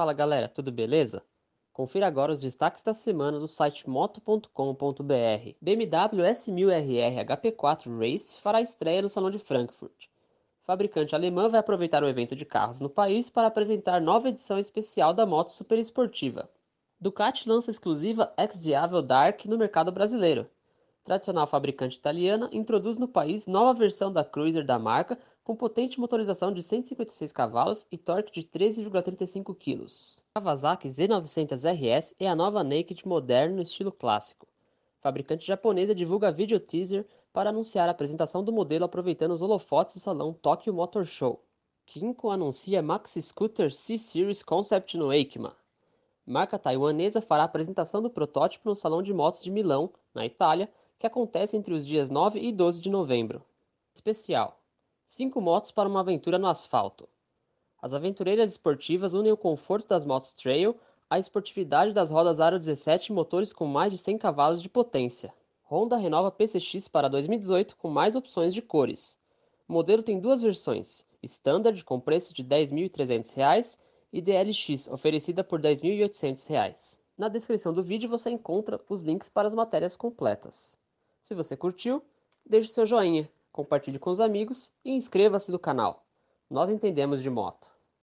Fala galera, tudo beleza? Confira agora os destaques da semana do site moto.com.br. BMW S1000RR HP4 Race fará estreia no Salão de Frankfurt. fabricante alemã vai aproveitar o evento de carros no país para apresentar nova edição especial da moto superesportiva. Ducati lança exclusiva ex Diavel Dark no mercado brasileiro tradicional fabricante italiana, introduz no país nova versão da Cruiser da marca, com potente motorização de 156 cavalos e torque de 13,35 kg. A Kawasaki Z900RS é a nova Naked moderna estilo clássico. fabricante japonesa divulga vídeo teaser para anunciar a apresentação do modelo aproveitando os holofotes do salão Tokyo Motor Show. Kinko anuncia Maxi Scooter C-Series Concept no EICMA. Marca taiwanesa fará a apresentação do protótipo no Salão de Motos de Milão, na Itália, que acontece entre os dias 9 e 12 de novembro. Especial: 5 motos para uma aventura no asfalto. As aventureiras esportivas unem o conforto das motos trail à esportividade das rodas Aro 17 motores com mais de 100 cavalos de potência. Honda renova PCX para 2018 com mais opções de cores. O modelo tem duas versões: Standard com preço de R$ 10.300 e DLX oferecida por R$ 10.800. Na descrição do vídeo você encontra os links para as matérias completas. Se você curtiu, deixe seu joinha, compartilhe com os amigos e inscreva-se no canal. Nós entendemos de moto.